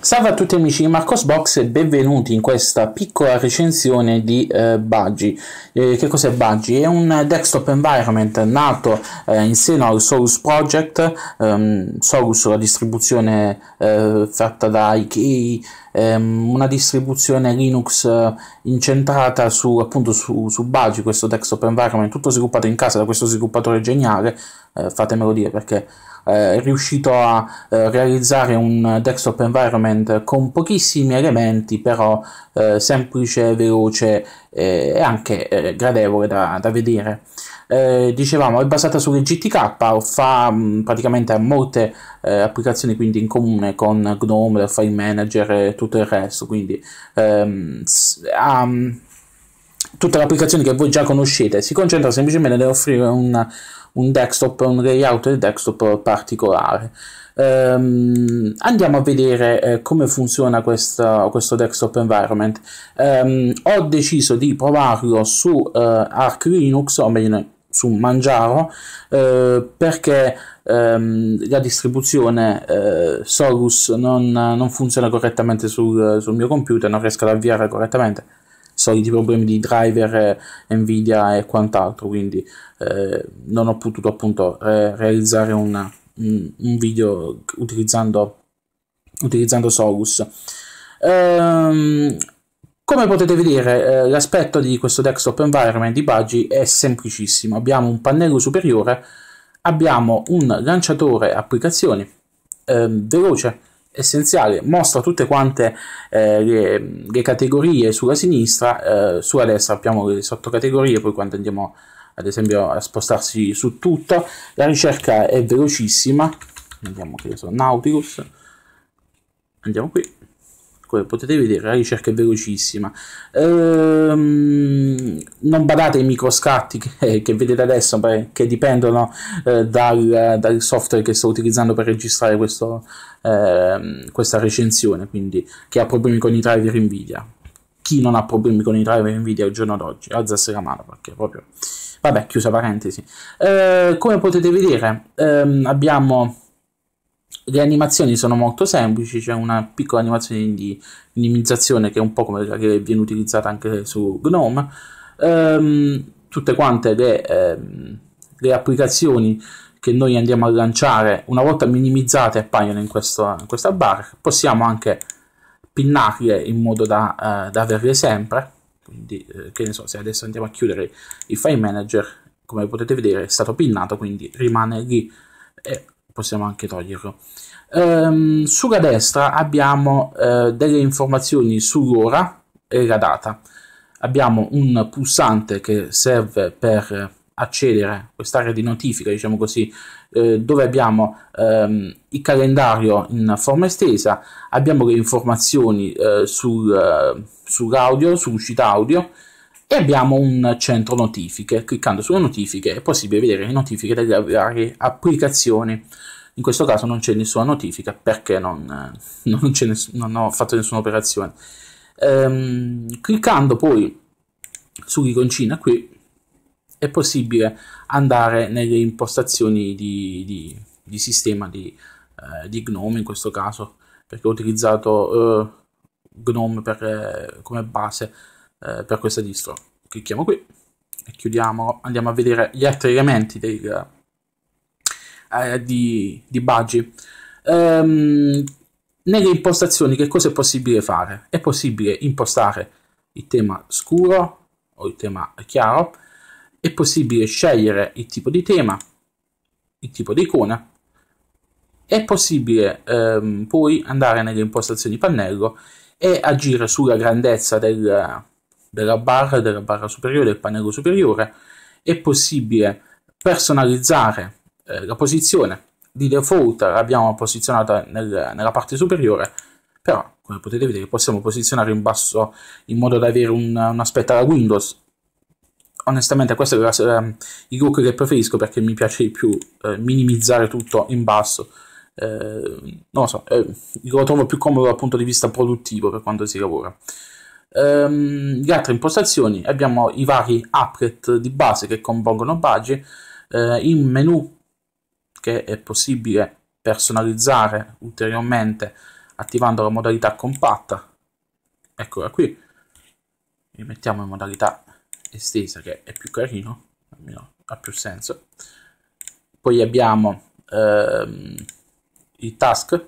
Salve a tutti amici di Marcosbox e benvenuti in questa piccola recensione di eh, Budgie. Eh, che cos'è Budgie? È un desktop environment nato eh, in seno al Solus Project, ehm, Solus la distribuzione eh, fatta da IKEA, ehm, una distribuzione Linux eh, incentrata su, appunto su, su Budgie, questo desktop environment, tutto sviluppato in casa da questo sviluppatore geniale, eh, fatemelo dire perché eh, riuscito a eh, realizzare un desktop environment con pochissimi elementi, però eh, semplice, veloce eh, e anche eh, gradevole da, da vedere. Eh, dicevamo è basata su GTK, fa mh, mm, praticamente molte applicazioni quindi in comune con GNOME, File Manager e tutto il resto, quindi ehm, ha, mm, tutte le applicazioni che voi già conoscete, si concentra semplicemente nell'offrire una un desktop, un layout del desktop particolare. Um, andiamo a vedere eh, come funziona questa, questo desktop environment. Um, ho deciso di provarlo su uh, eh, Arch Linux, o meglio su Mangiaro, uh, eh, perché um, la distribuzione uh, Solus non, non funziona correttamente sul, sul mio computer, non riesco ad avviare correttamente soliti problemi di driver eh, Nvidia e quant'altro, quindi eh, non ho potuto appunto re- realizzare una, un video utilizzando, utilizzando Solus. Ehm, come potete vedere, eh, l'aspetto di questo desktop environment di Budgie è semplicissimo. Abbiamo un pannello superiore, abbiamo un lanciatore applicazioni eh, veloce essenziale, mostra tutte quante eh, le, le, categorie sulla sinistra, eh, sulla destra abbiamo le sottocategorie, poi quando andiamo ad esempio a spostarsi su tutto, la ricerca è velocissima, vediamo che ne so, Nautilus, andiamo qui, come potete vedere la ricerca è velocissima ehm, non badate ai microscatti che, che vedete adesso beh, che dipendono eh, dal, dal, software che sto utilizzando per registrare questo, ehm, questa recensione quindi chi ha problemi con i driver Nvidia chi non ha problemi con i driver Nvidia al giorno d'oggi alzasse la mano perché proprio vabbè chiusa parentesi eh, come potete vedere ehm, abbiamo le animazioni sono molto semplici, c'è una piccola animazione di minimizzazione che è un po' come quella che viene utilizzata anche su GNOME. Ehm, tutte quante le, ehm, le, applicazioni che noi andiamo a lanciare, una volta minimizzate, appaiono in, questo, in questa barra. Possiamo anche pinnarle in modo da, eh, da averle sempre. Quindi, eh, che ne so, se adesso andiamo a chiudere il file manager, come potete vedere è stato pinnato, quindi rimane lì. E possiamo anche toglierlo. Ehm, sulla destra abbiamo eh, delle informazioni sull'ora e la data. Abbiamo un pulsante che serve per accedere a quest'area di notifica, diciamo così, eh, dove abbiamo ehm, il calendario in forma estesa, abbiamo le informazioni eh, sul, eh, sull'audio, sull'uscita audio, e abbiamo un centro notifiche. Cliccando sulle notifiche è possibile vedere le notifiche delle varie applicazioni. In questo caso non c'è nessuna notifica perché non, eh, non, ness non ho fatto nessuna operazione. Ehm, cliccando poi sull'iconcina qui è possibile andare nelle impostazioni di, di, di sistema di, eh, di, Gnome in questo caso perché ho utilizzato eh, Gnome per, eh, come base eh, per questa distro. Clicchiamo qui e chiudiamo, andiamo a vedere gli altri elementi del, eh, eh, di, di Budgie. Um, nelle impostazioni che cosa è possibile fare? È possibile impostare il tema scuro o il tema chiaro, è possibile scegliere il tipo di tema, il tipo di icona, è possibile ehm, poi andare nelle impostazioni pannello e agire sulla grandezza del, della barra, della barra superiore, del pannello superiore, è possibile personalizzare eh, la posizione. Di default l'abbiamo posizionata nel, nella parte superiore, però come potete vedere possiamo posizionare in basso in modo da avere un, un aspetto alla Windows. Onestamente questo è eh, il look che preferisco perché mi piace di più eh, minimizzare tutto in basso. Eh, non lo so, eh, lo trovo più comodo dal punto di vista produttivo per quando si lavora. Ehm, le altre impostazioni abbiamo i vari applet di base che compongono Budget, eh, il menu che è possibile personalizzare ulteriormente attivando la modalità compatta, eccola qui, li mettiamo in modalità estesa che è più carino, almeno ha più senso. Poi abbiamo ehm, i task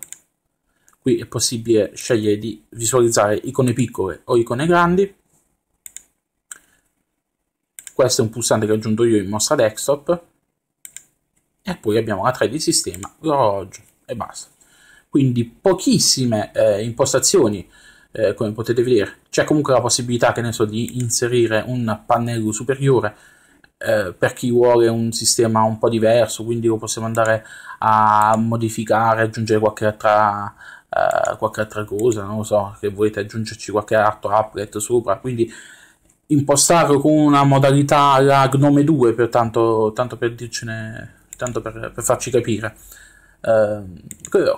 qui è possibile scegliere di visualizzare icone piccole o icone grandi questo è un pulsante che ho aggiunto io in mostra desktop e poi abbiamo la 3 d sistema, l'orologio e basta quindi pochissime eh, impostazioni eh, come potete vedere c'è comunque la possibilità che ne so di inserire un pannello superiore eh, per chi vuole un sistema un po' diverso quindi lo possiamo andare a modificare aggiungere qualche altra eh, qualche altra cosa, non lo so, che volete aggiungerci qualche altro applet sopra, quindi impostarlo con una modalità alla Gnome 2, per tanto, tanto per dircene, tanto per, per farci capire. Uh,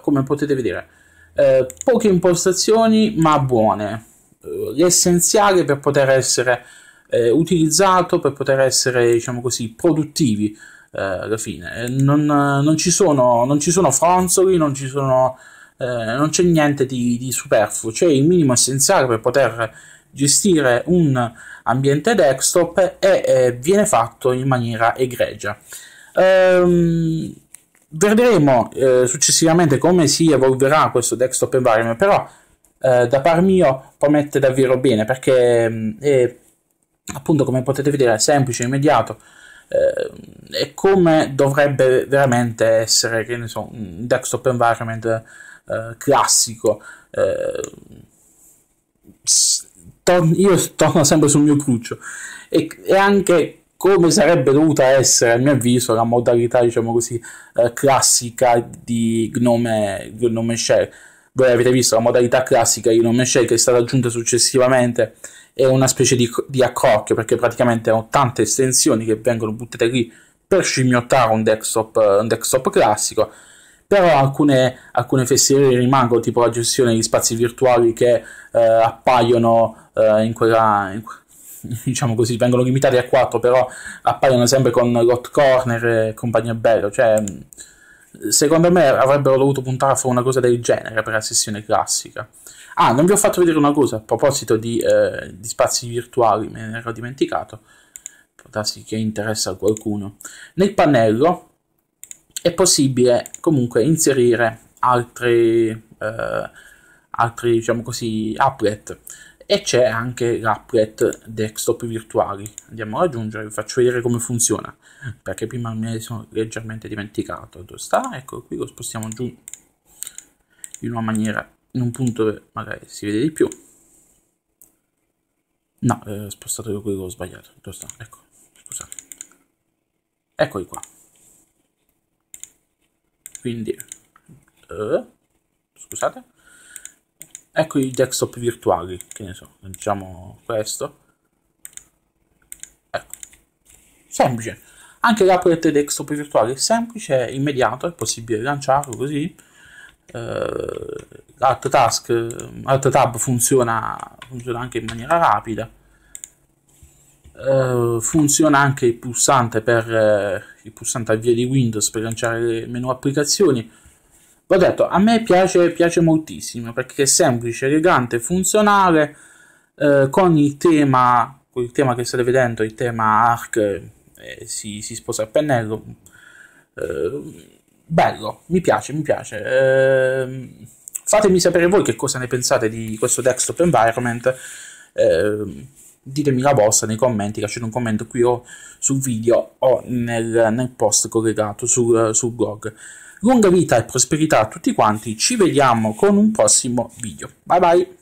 come potete vedere, uh, poche impostazioni ma buone, uh, l'essenziale per poter essere utilizzato, per poter essere, diciamo così, produttivi alla fine. Non, non, ci sono, non ci sono fronzoli, non ci sono eh, non c'è niente di, di superfluo, c'è il minimo essenziale per poter gestire un ambiente desktop e eh, viene fatto in maniera egregia. Ehm, vedremo eh, successivamente come si evolverà questo desktop environment, però eh, da par mio promette davvero bene perché mh, mm, è appunto come potete vedere è semplice, immediato eh, e come dovrebbe veramente essere che ne so, un desktop environment eh, classico. Eh, ton- io torno sempre sul mio cruccio e, e, anche come sarebbe dovuta essere, a mio avviso, la modalità, diciamo così, eh, classica di Gnome, Gnome Share. Voi avete visto la modalità classica di Gnome Share che è stata aggiunta successivamente è una specie di, di accorchio perché praticamente ho tante estensioni che vengono buttate lì per scimmiottare un desktop, un desktop classico però alcune, alcune fesserie rimangono, tipo la gestione degli spazi virtuali che eh, appaiono eh, in quella... In, diciamo così, vengono limitati a 4, però appaiono sempre con lot corner e compagnia bello, cioè secondo me avrebbero dovuto puntare a fare una cosa del genere per la sessione classica. Ah, non vi ho fatto vedere una cosa a proposito di, eh, di spazi virtuali, me ne ero dimenticato. Potrà darsi che interessa a qualcuno. Nel pannello è possibile comunque inserire altri, eh, altri diciamo così, applet e c'è anche l'applet desktop virtuali. Andiamo ad aggiungere, vi faccio vedere come funziona, perché prima mi sono leggermente dimenticato dove sta, ecco qui lo spostiamo giù in una maniera, in un punto dove magari si vede di più. No, eh, spostato io quello sbagliato, dove sta? Ecco, scusate. Eccoli qua quindi eh, scusate ecco i desktop virtuali che ne so lanciamo questo ecco semplice anche l'upgrade desktop virtuale è semplice immediato è possibile lanciarlo così eh, l'alt task alt tab funziona, funziona anche in maniera rapida eh, funziona anche il pulsante per eh, il pulsante avvia di Windows per lanciare le menu applicazioni. L'ho detto, a me piace, piace moltissimo perché è semplice, elegante, funzionale. Eh, con il tema, con tema che state vedendo, il tema ARC eh, si, si, sposa a pennello. Eh, bello, mi piace, mi piace. fatemi sapere voi che cosa ne pensate di questo desktop environment. Eh, ditemi la vostra nei commenti, lasciate un commento qui o sul video o nel, nel post collegato sul, sul blog. Lunga vita e prosperità a tutti quanti, ci vediamo con un prossimo video. Bye bye!